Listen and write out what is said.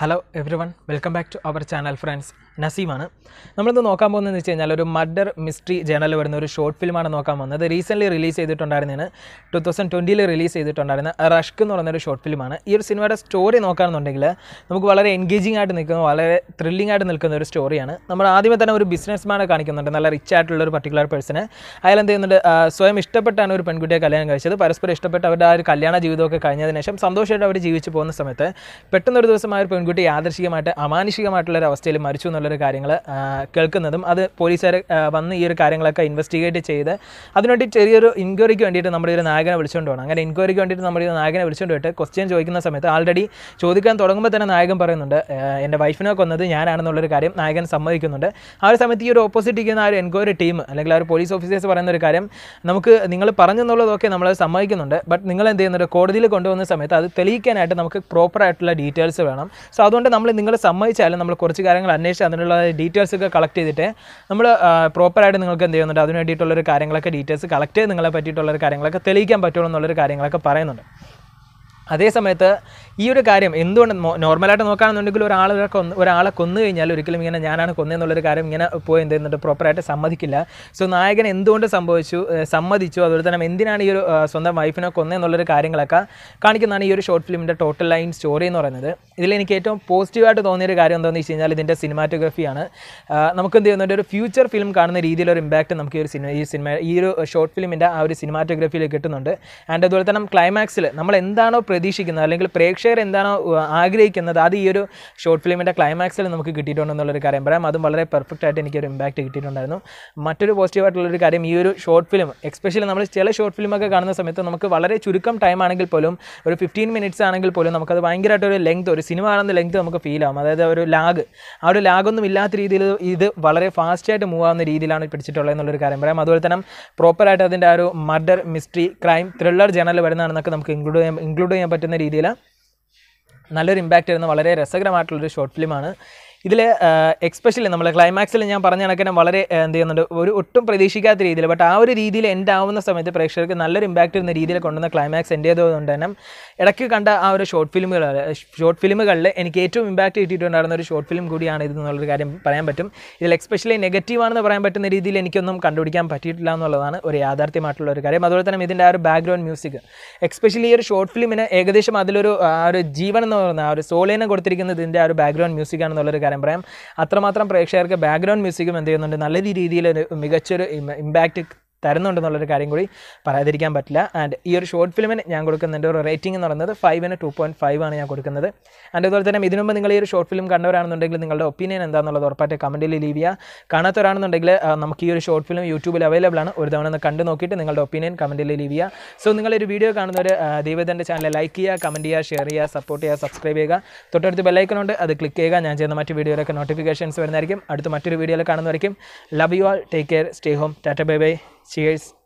Hello every welcome back to our channel friends നസീമാണ് നമ്മളിത് നോക്കാൻ പോകുന്നതെന്ന് വെച്ച് കഴിഞ്ഞാൽ ഒരു മർഡർ മിസ്റ്ററി ജേണൽ വരുന്ന ഒരു ഷോർട്ട് ഫിലിമാണ് നോക്കാൻ പോകുന്നത് റീസെൻ്റ് റിലീസ് ചെയ്തിട്ടുണ്ടായിരുന്നതിന് ടു തൗസൻഡ് ട്വൻറ്റിയിൽ റിലീസ് ചെയ്തിട്ടുണ്ടായിരുന്ന റഷ്ക് എന്ന് പറയുന്നൊരു ഷോർട്ട് ഫിലിമാണ് ഈ ഒരു സിനിമയുടെ സ്റ്റോറി നോക്കുകയാണെന്നുണ്ടെങ്കിൽ നമുക്ക് വളരെ എൻഗേജിംഗ് ആയിട്ട് നിൽക്കുന്ന വളരെ ത്രില്ലിംഗ് ആയിട്ട് നിൽക്കുന്ന ഒരു സ്റ്റോറിയാണ് നമ്മൾ ആദ്യമേ തന്നെ ഒരു ബിസിനസ് മാനെ കാണിക്കുന്നുണ്ട് നല്ല റിച്ച് ആയിട്ടുള്ള ഒരു പർട്ടിക്കുലർ പേഴ്സണ് അയാൾ എന്ത് ചെയ്യുന്നുണ്ട് സ്വയം ഇഷ്ടപ്പെട്ടാണ് ഒരു പെൺകുട്ടിയെ കല്യാണം കഴിച്ചത് പരസ്പരം ഇഷ്ടപ്പെട്ട് അവരുടെ ആ ഒരു കല്യാണ ജീവിതമൊക്കെ കഴിഞ്ഞതിന് ശേഷം സന്തോഷമായിട്ട് അവർ ജീവിച്ച് പോകുന്ന സമയത്ത് പെട്ടെന്നൊരു ദിവസം ആ ഒരു പെൺകുട്ടി യാദർശികമായിട്ട് അമാനുഷികമായിട്ടുള്ളൊരു ഒരു അവസ്ഥയിൽ മരിച്ചു എന്നുള്ളൊരു കാര്യങ്ങൾ കേൾക്കുന്നതും അത് പോലീസുകാർ വന്ന് ഈ ഒരു കാര്യങ്ങളൊക്കെ ഇൻവെസ്റ്റിഗേറ്റ് ചെയ്ത് അതിനുവേണ്ടി ചെറിയൊരു ഇൻക്വയറിക്ക് വേണ്ടിയിട്ട് നമ്മുടെ ഒരു നായകനെ വിളിച്ചുകൊണ്ട് പോകണം അങ്ങനെ ഇൻക്വയറിക്ക് വേണ്ടിയിട്ട് നമ്മുടെ ഒരു നായകനെ വിളിച്ചുകൊണ്ട് പോയിട്ട് ക്വസ്റ്റ്യൻ ചോദിക്കുന്ന സമയത്ത് ആൾറെഡി ചോദിക്കാൻ തുടങ്ങുമ്പോൾ തന്നെ നായകൻ പറയുന്നുണ്ട് എൻ്റെ വൈഫിനെ കൊന്നത് ഞാനാണെന്നുള്ളൊരു കാര്യം നായകൻ സമ്മതിക്കുന്നുണ്ട് ആ ഒരു സമയത്ത് ഈ ഒരു ഓപ്പോസിറ്റ് ഇരിക്കുന്ന ആ ഒരു എൻക്വയറി ടീം അല്ലെങ്കിൽ ആ ഒരു പോലീസ് ഓഫീസേഴ്സ് പറയുന്ന ഒരു കാര്യം നമുക്ക് നിങ്ങൾ പറഞ്ഞെന്നുള്ളതൊക്കെ നമ്മൾ സമ്മതിക്കുന്നുണ്ട് ബട്ട് നിങ്ങൾ എന്ത് ചെയ്യുന്നുണ്ട് കോടതിയിൽ കൊണ്ടുവന്ന സമയത്ത് അത് തെളിയിക്കാനായിട്ട് നമുക്ക് പ്രോപ്പറായിട്ടുള്ള ഡീറ്റെയിൽസ് വേണം സോ അതുകൊണ്ട് നമ്മൾ നിങ്ങൾ സമ്മതിച്ചാലും നമ്മൾ കുറച്ച് കാര്യങ്ങൾ അന്വേഷിച്ച് അതിനുള്ള ഡീറ്റെയിൽസ് ഒക്കെ കളക്ട് ചെയ്തിട്ട് നമ്മൾ പ്രോപ്പറായിട്ട് നിങ്ങൾക്ക് എന്ത് ചെയ്യുന്നുണ്ട് അതിന് വേണ്ടിയിട്ടുള്ളൊരു കാര്യങ്ങളൊക്കെ ഡീറ്റെയിൽസ് കളക്ട് ചെയ്ത് നിങ്ങളെ പറ്റിയിട്ടുള്ളൊരു കാര്യങ്ങളൊക്കെ തെളിയിക്കാൻ പറ്റുള്ളൂ എന്നുള്ളൊരു കാര്യങ്ങളൊക്കെ പറയുന്നുണ്ട് അതേ സമയത്ത് ഈ ഒരു കാര്യം എന്തുകൊണ്ട് നോർമലായിട്ട് നോക്കുകയാണെന്നുണ്ടെങ്കിൽ ഒരാൾ കൊന്ന് ഒരാളെ കൊന്നു കഴിഞ്ഞാൽ ഒരിക്കലും ഇങ്ങനെ ഞാനാണ് കൊന്നതെന്നുള്ളൊരു കാര്യം ഇങ്ങനെ പോയി എന്ത് ചെയ്യുന്നുണ്ട് പ്രോപ്പറായിട്ട് സമ്മതിക്കില്ല സോ നായകൻ എന്തുകൊണ്ട് സംഭവിച്ചു സമ്മതിച്ചു അതുപോലെ തന്നെ എന്തിനാണ് ഈ ഒരു സ്വന്തം വൈഫിനെ കൊന്നതെന്നുള്ളൊരു കാര്യങ്ങളൊക്കെ കാണിക്കുന്നതാണ് ഈ ഒരു ഷോർട്ട് ഫിലിമിൻ്റെ ടോട്ടൽ ലൈൻ സ്റ്റോറി എന്ന് പറയുന്നത് ഇതിലെനിക്ക് എനിക്ക് ഏറ്റവും പോസിറ്റീവായിട്ട് തോന്നിയൊരു കാര്യം എന്താണെന്ന് വെച്ച് കഴിഞ്ഞാൽ ഇതിൻ്റെ സിനിമാറ്റോഗ്രഫിയാണ് നമുക്ക് എന്ത് ചെയ്യുന്നുണ്ട് ഒരു ഫ്യൂച്ചർ ഫിലിം കാണുന്ന രീതിയിലൊരു ഇമ്പാക്റ്റ് നമുക്ക് ഈ ഒരു സിനിമ ഈ സിനിമ ഈ ഒരു ഷോർട്ട് ഫിലിമിൻ്റെ ആ ഒരു സിനിമാറ്റോഗ്രഫിയിൽ കിട്ടുന്നുണ്ട് ആൻഡ് അതുപോലെ തന്നെ ക്ലൈമാക്സിൽ നമ്മൾ എന്താണോ പ്രതീക്ഷിക്കുന്നത് അല്ലെങ്കിൽ പ്രേക്ഷകർ എന്താണോ ആഗ്രഹിക്കുന്നത് അത് ഈ ഒരു ഷോർട്ട് ഫിലിമിൻ്റെ ക്ലൈമാക്സിൽ നമുക്ക് കിട്ടിയിട്ടുണ്ടെന്നുള്ളൊരു കാര്യം പറയാം അതും വളരെ പെർഫെക്റ്റ് ആയിട്ട് എനിക്കൊരു ഇമ്പാക്റ്റ് കിട്ടിയിട്ടുണ്ടായിരുന്നു മറ്റൊരു ആയിട്ടുള്ളൊരു കാര്യം ഈ ഒരു ഷോർട്ട് ഫിലിം എക്സ്പെഷ്യലി നമ്മൾ ചില ഷോർട്ട് ഫിലിമൊക്കെ കാണുന്ന സമയത്ത് നമുക്ക് വളരെ ചുരുക്കം ടൈം ആണെങ്കിൽ പോലും ഒരു ഫിഫ്റ്റീൻ മിനിറ്റ്സ് ആണെങ്കിൽ പോലും നമുക്കത് ഭയങ്കരമായിട്ട് ഒരു ലെങ്ത് ഒരു സിനിമ കാണുന്ന ലെങ്ത് നമുക്ക് ഫീൽ ആവും അതായത് ഒരു ലാഗ് ആ ഒരു ലാഗൊന്നും ഇല്ലാത്ത രീതിയിൽ ഇത് വളരെ ഫാസ്റ്റായിട്ട് മൂവ് ആവുന്ന രീതിയിലാണ് പിടിച്ചിട്ടുള്ളത് എന്നുള്ളൊരു കാര്യം പറയാം അതുപോലെ തന്നെ പ്രോപ്പറായിട്ട് അതിൻ്റെ ആ ഒരു murder mystery crime thriller genre വരുന്നതാണെന്നൊക്കെ നമുക്ക് ഇൻക്ലൂഡ് ചെയ്യാൻ ഇൻക്ലൂഡ് ചെയ്യാൻ പറ്റുന്ന രീതിയിൽ നല്ലൊരു ഇമ്പാക്റ്റ് വരുന്ന വളരെ രസകരമായിട്ടുള്ളൊരു ഷോർട്ട് ഫിലിമാണ് ഇതിൽ എക്സ്പെഷ്യലി നമ്മൾ ക്ലൈമാക്സിൽ ഞാൻ പറഞ്ഞ കണക്കിന് വളരെ എന്ത് ചെയ്യുന്നുണ്ട് ഒരു ഒട്ടും പ്രതീക്ഷിക്കാത്ത രീതിയിൽ ബട്ട് ആ ഒരു രീതിയിൽ എൻ്റെ ആവുന്ന സമയത്ത് പ്രേക്ഷകർക്ക് നല്ലൊരു ഇമ്പാക്റ്റ് വരുന്ന രീതിയിൽ കൊണ്ടുവന്ന ക്ലൈമാക്സ് എൻ്റെ കൊണ്ട് തന്നെ ഇടയ്ക്ക് കണ്ട ആ ഒരു ഷോർട്ട് ഫിലിമുകൾ ഷോർട്ട് ഫിലിമുകളിൽ എനിക്ക് ഏറ്റവും ഇമ്പാക്റ്റ് കിട്ടിയിട്ടുണ്ടായിരുന്ന ഒരു ഷോർട്ട് ഫിലിം കൂടിയാണ് ഇത് എന്നുള്ളൊരു കാര്യം പറയാൻ പറ്റും ഇതിൽ എക്സ്പെഷ്യലി നെഗറ്റീവാണെന്ന് പറയാൻ പറ്റുന്ന രീതിയിൽ എനിക്കൊന്നും കണ്ടുപിടിക്കാൻ പറ്റിയിട്ടില്ല എന്നുള്ളതാണ് ഒരു യാഥാർത്ഥ്യമായിട്ടുള്ള ഒരു കാര്യം അതുപോലെ തന്നെ ഇതിൻ്റെ ആ ഒരു ബാക്ക്ഗ്രൗണ്ട് മ്യൂസിക് എക്സ്പെഷ്യലി ഈ ഒരു ഷോർട്ട് ഫിലിമിന് ഏകദേശം അതിലൊരു ആ ഒരു ജീവൻ എന്ന് പറയുന്ന ആ ഒരു സോളിനെ കൊടുത്തിരിക്കുന്നത് ഇതിൻ്റെ ആ ഒരു ബാക്ക്ഗ്രൗണ്ട് മ്യൂസിക് ആണെന്നുള്ളൊരു കാര്യം പറയാം അത്രമാത്രം പ്രേക്ഷകർക്ക് ബാക്ക്ഗ്രൗണ്ട് മ്യൂസിക്കും എന്ത് ചെയ്യുന്നുണ്ട് നല്ല രീതിയിൽ ഒരു മികച്ചൊരു ഇമ്പാക്റ്റ് തരുന്നുണ്ടെന്നുള്ളൊരു കാര്യം കൂടി പറയാതിരിക്കാൻ പറ്റില്ല ആൻഡ് ഈ ഒരു ഷോർട്ട് ഫിലിമിന് ഞാൻ കൊടുക്കുന്നുണ്ട് ഒരു റേറ്റിംഗ് എന്ന് പറയുന്നത് ഫൈവിന് ടു പോയിൻറ്റ് ഫൈവ് ആണ് ഞാൻ കൊടുക്കുന്നത് ആൻഡ് അതുപോലെ തന്നെ ഇതിനു മുമ്പ് നിങ്ങൾ ഈ ഒരു ഷോർട്ട് ഫിലിം കണ്ടവരാണെന്നുണ്ടെങ്കിൽ നിങ്ങളുടെ ഒപ്പീനിയൻ എന്താണെന്നുള്ളത് ഉറപ്പായിട്ട് കമൻറ്റിൽ ലീവ് ചെയ്യുക കാണാത്തവരാണെന്നുണ്ടെങ്കിൽ നമുക്ക് ഈ ഒരു ഷോർട്ട് ഫിലിം യൂട്യൂബിൽ അവൈലബിൾ ആണ് ഒരു തവണ ഒന്ന് കണ്ടു നോക്കിയിട്ട് നിങ്ങളുടെ ഒപ്പീനിയൻ കമൻറ്റിൽ ലീവ് ചെയ്യുക സോ നിങ്ങളൊരു വീഡിയോ കാണുന്നവർ ദൈവത്തിൻ്റെ ചാനൽ ലൈക്ക് ചെയ്യുക കമൻറ്റ് ചെയ്യുക ഷെയർ ചെയ്യുക സപ്പോർട്ട് ചെയ്യുക സബ്സ്ക്രൈബ് ചെയ്യുക തൊട്ടടുത്ത് ഉണ്ട് അത് ക്ലിക്ക് ചെയ്യുക ഞാൻ ചെയ്യുന്ന മറ്റ് വീഡിയോയിലൊക്കെ നോട്ടിഫിക്കേഷൻസ് വരുന്നതായിരിക്കും അടുത്ത മറ്റൊരു വീഡിയോയിൽ കാണുന്നതായിരിക്കും love you all take care stay home tata bye bye Cheers.